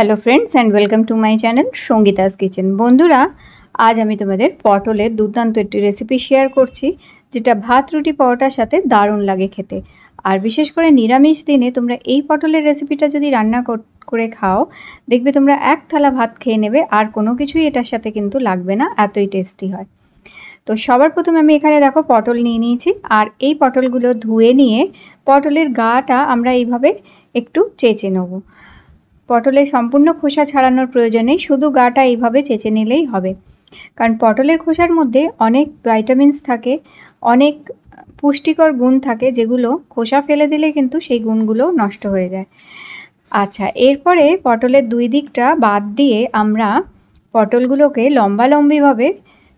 Hello friends and welcome to my channel Sangeeta's kitchen বন্ধুরা আজ আমি তোমাদের পটলের দুর্দান্ত একটি রেসিপি শেয়ার করছি যেটা ভাত রুটি পরোটার সাথে দারুণ লাগে খেতে আর বিশেষ করে নিরামিষ দিনে তোমরা এই পটলের রেসিপিটা যদি রান্না করে খাও দেখবে তোমরা এক থালা ভাত খেয়ে নেবে আর কোনো কিছুই এটার সাথে কিন্তু লাগবে না এতই টেস্টি হয় তো সবার প্রথমে আমি এখানে দেখো পটল নিয়ে নিয়েছি আর এই পটলগুলো ধুয়ে নিয়ে পটলের গাটা আমরা এইভাবে একটু চেঁচে নেবো পটলের সম্পূর্ণ খোসা ছাড়ানোর প্রয়োজনে শুধু গাটা এইভাবে চেঁচে নিলেই হবে কারণ পটলের খোসার মধ্যে অনেক ভাইটামিনস থাকে অনেক পুষ্টিকর গুণ থাকে যেগুলো খোসা ফেলে দিলে কিন্তু সেই গুণগুলো নষ্ট হয়ে যায় আচ্ছা এরপরে পটলের দুই দিকটা বাদ দিয়ে আমরা পটলগুলোকে লম্বালম্বিভাবে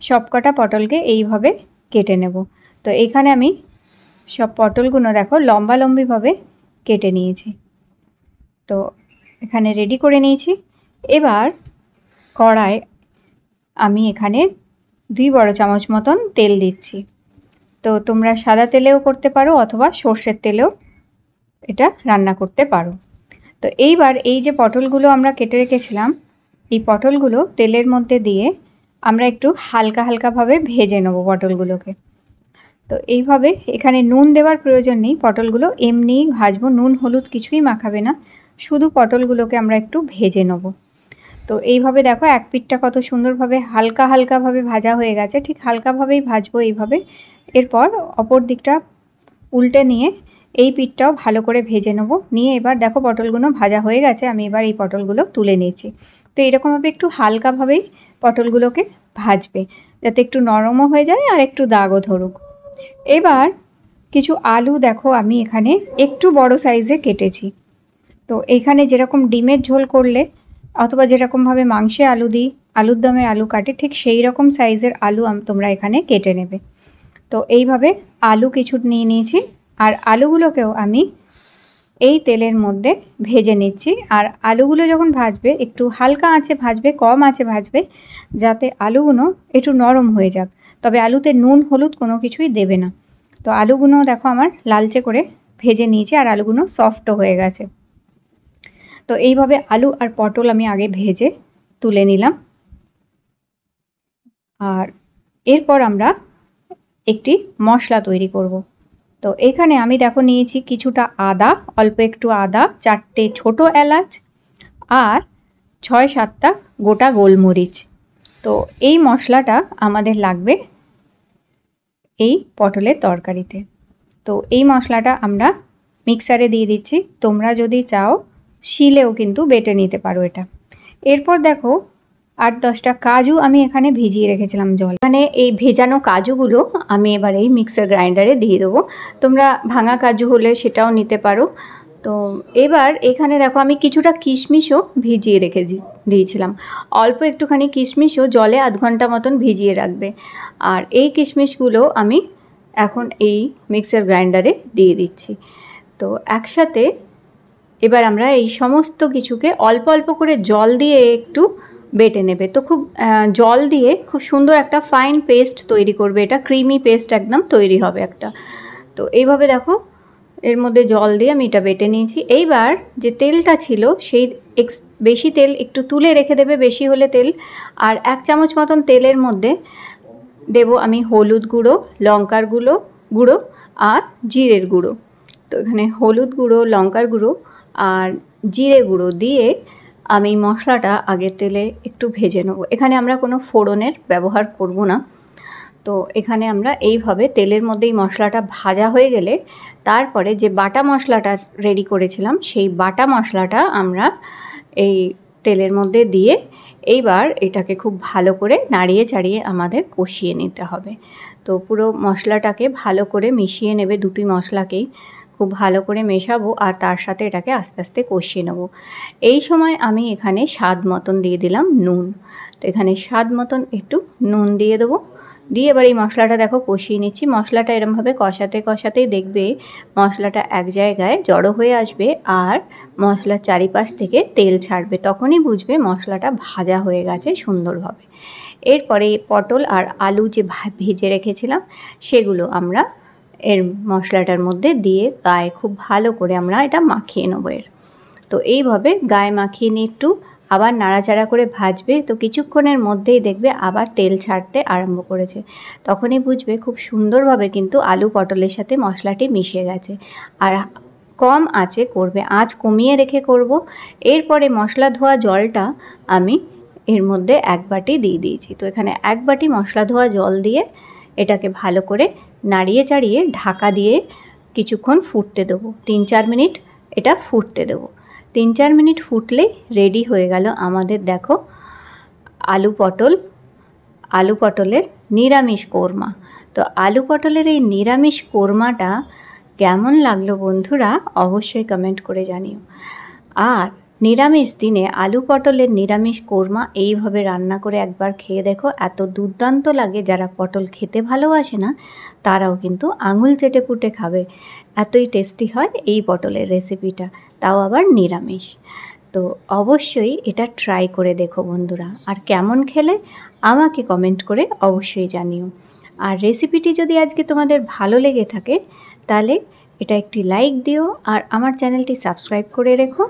সবকটা পটলকে এইভাবে কেটে নেব তো এখানে আমি সব পটলগুলো দেখো লম্বালম্বিভাবে কেটে নিয়েছি তো এখানে রেডি করে নিয়েছি এবার কড়ায় আমি এখানে দুই বড় চামচ মতন তেল দিচ্ছি তো তোমরা সাদা তেলেও করতে পারো অথবা সর্ষের তেলেও এটা রান্না করতে পারো তো এইবার এই যে পটলগুলো আমরা কেটে রেখেছিলাম এই পটলগুলো তেলের মধ্যে দিয়ে আমরা একটু হালকা হালকাভাবে ভেজে নেব পটলগুলোকে তো এইভাবে এখানে নুন দেওয়ার প্রয়োজন নেই পটলগুলো এমনি ভাজবো নুন হলুদ কিছুই মাখাবে না শুধু পটলগুলোকে আমরা একটু ভেজে নেব তো এইভাবে দেখো এক পিঠটা কত সুন্দরভাবে হালকা হালকাভাবে ভাজা হয়ে গেছে ঠিক হালকাভাবেই ভাজবো এইভাবে এরপর অপর দিকটা উল্টে নিয়ে এই পিঠটাও ভালো করে ভেজে নেবো নিয়ে এবার দেখো পটলগুলো ভাজা হয়ে গেছে আমি এবার এই পটলগুলো তুলে নিয়েছি তো এরকমভাবে একটু হালকাভাবেই পটলগুলোকে ভাজবে যাতে একটু নরমও হয়ে যায় আর একটু দাগও ধরুক এবার কিছু আলু দেখো আমি এখানে একটু বড় সাইজে কেটেছি তো এইখানে যেরকম ডিমের ঝোল করলে অথবা যেরকমভাবে মাংসে আলু দিই আলুর দমের আলু কাটে ঠিক সেই রকম সাইজের আলু তোমরা এখানে কেটে নেবে তো এইভাবে আলু কিছু নিয়ে নিয়েছি আর আলুগুলোকেও আমি এই তেলের মধ্যে ভেজে নিচ্ছি আর আলুগুলো যখন ভাজবে একটু হালকা আঁচে ভাজবে কম আঁচে ভাজবে যাতে আলুগুলো একটু নরম হয়ে যাক তবে আলুতে নুন হলুদ কোনো কিছুই দেবে না তো আলুগুলো দেখো আমার লালচে করে ভেজে নিয়েছি আর আলুগুলো সফটও হয়ে গেছে তো এইভাবে আলু আর পটল আমি আগে ভেজে তুলে নিলাম আর এরপর আমরা একটি মশলা তৈরি করব। তো এখানে আমি দেখো নিয়েছি কিছুটা আদা অল্প একটু আদা চারটে ছোট এলাচ আর ছয় সাতটা গোটা গোলমরিচ তো এই মশলাটা আমাদের লাগবে এই পটলের তরকারিতে তো এই মশলাটা আমরা মিক্সারে দিয়ে দিচ্ছি তোমরা যদি চাও শিলেও কিন্তু বেটে নিতে পারো এটা এরপর দেখো আট দশটা কাজু আমি এখানে ভিজিয়ে রেখেছিলাম জল মানে এই ভেজানো কাজুগুলো আমি এবার এই মিক্সার গ্রাইন্ডারে দিয়ে দেবো তোমরা ভাঙা কাজু হলে সেটাও নিতে পারো তো এবার এখানে দেখো আমি কিছুটা কিশমিশও ভিজিয়ে রেখে দিয়েছিলাম অল্প একটুখানি কিশমিশও জলে আধ ঘন্টা মতন ভিজিয়ে রাখবে আর এই কিশমিশগুলো আমি এখন এই মিক্সার গ্রাইন্ডারে দিয়ে দিচ্ছি তো একসাথে এবার আমরা এই সমস্ত কিছুকে অল্প অল্প করে জল দিয়ে একটু বেটে নেবে তো খুব জল দিয়ে খুব সুন্দর একটা ফাইন পেস্ট তৈরি করবে এটা ক্রিমি পেস্ট একদম তৈরি হবে একটা তো এইভাবে দেখো এর মধ্যে জল দিয়ে আমি এটা বেটে নিয়েছি এইবার যে তেলটা ছিল সেই এক্স বেশি তেল একটু তুলে রেখে দেবে বেশি হলে তেল আর এক চামচ মতন তেলের মধ্যে দেব আমি হলুদ গুঁড়ো লঙ্কার গুঁড়ো গুঁড়ো আর জিরের গুঁড়ো তো এখানে হলুদ গুঁড়ো লঙ্কার গুঁড়ো আর জিরে গুঁড়ো দিয়ে আমি মশলাটা আগের তেলে একটু ভেজে নেব এখানে আমরা কোনো ফোড়নের ব্যবহার করব না তো এখানে আমরা এইভাবে তেলের মধ্যেই মশলাটা ভাজা হয়ে গেলে তারপরে যে বাটা মশলাটা রেডি করেছিলাম সেই বাটা মশলাটা আমরা এই তেলের মধ্যে দিয়ে এইবার এটাকে খুব ভালো করে নাড়িয়ে চাড়িয়ে আমাদের কষিয়ে নিতে হবে তো পুরো মশলাটাকে ভালো করে মিশিয়ে নেবে দুটি মশলাকেই খুব ভালো করে মেশাবো আর তার সাথে এটাকে আস্তে আস্তে কষিয়ে নেবো এই সময় আমি এখানে স্বাদ মতন দিয়ে দিলাম নুন তো এখানে স্বাদ মতন একটু নুন দিয়ে দেবো দিয়ে এবার এই মশলাটা দেখো কষিয়ে নিচ্ছি মশলাটা এরমভাবে কষাতে কষাতেই দেখবে মশলাটা এক জায়গায় জড়ো হয়ে আসবে আর মশলার চারিপাশ থেকে তেল ছাড়বে তখনই বুঝবে মশলাটা ভাজা হয়ে গেছে সুন্দরভাবে এরপরে পটল আর আলু যে ভেজে রেখেছিলাম সেগুলো আমরা এর মশলাটার মধ্যে দিয়ে গায়ে খুব ভালো করে আমরা এটা মাখিয়ে নেবো এর তো এইভাবে গায়ে মাখিয়ে নিয়ে একটু আবার নাড়াচাড়া করে ভাজবে তো কিছুক্ষণের মধ্যেই দেখবে আবার তেল ছাড়তে আরম্ভ করেছে তখনই বুঝবে খুব সুন্দরভাবে কিন্তু আলু পটলের সাথে মশলাটি মিশে গেছে আর কম আঁচে করবে আঁচ কমিয়ে রেখে করব এরপরে মশলা ধোয়া জলটা আমি এর মধ্যে এক বাটি দিয়ে দিয়েছি তো এখানে এক বাটি মশলা ধোয়া জল দিয়ে এটাকে ভালো করে নাড়িয়ে চাড়িয়ে ঢাকা দিয়ে কিছুক্ষণ ফুটতে দেবো তিন চার মিনিট এটা ফুটতে দেবো তিন চার মিনিট ফুটলেই রেডি হয়ে গেল আমাদের দেখো আলু পটল আলু পটলের নিরামিষ কোরমা তো আলু পটলের এই নিরামিষ কোরমাটা কেমন লাগলো বন্ধুরা অবশ্যই কমেন্ট করে জানিও আর নিরামিষ দিনে আলু পটলের নিরামিষ কোরমা এইভাবে রান্না করে একবার খেয়ে দেখো এত দুর্দান্ত লাগে যারা পটল খেতে ভালোবাসে না তারাও কিন্তু আঙুল চেটে পুটে খাবে এতই টেস্টি হয় এই পটলের রেসিপিটা তাও আবার নিরামিষ তো অবশ্যই এটা ট্রাই করে দেখো বন্ধুরা আর কেমন খেলে আমাকে কমেন্ট করে অবশ্যই জানিও আর রেসিপিটি যদি আজকে তোমাদের ভালো লেগে থাকে তাহলে এটা একটি লাইক দিও আর আমার চ্যানেলটি সাবস্ক্রাইব করে রেখো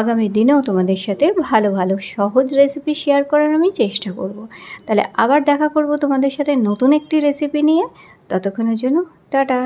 আগামী দিনেও তোমাদের সাথে ভালো ভালো সহজ রেসিপি শেয়ার করার আমি চেষ্টা করব। তাহলে আবার দেখা করব তোমাদের সাথে নতুন একটি রেসিপি নিয়ে ততক্ষণের জন্য টাটা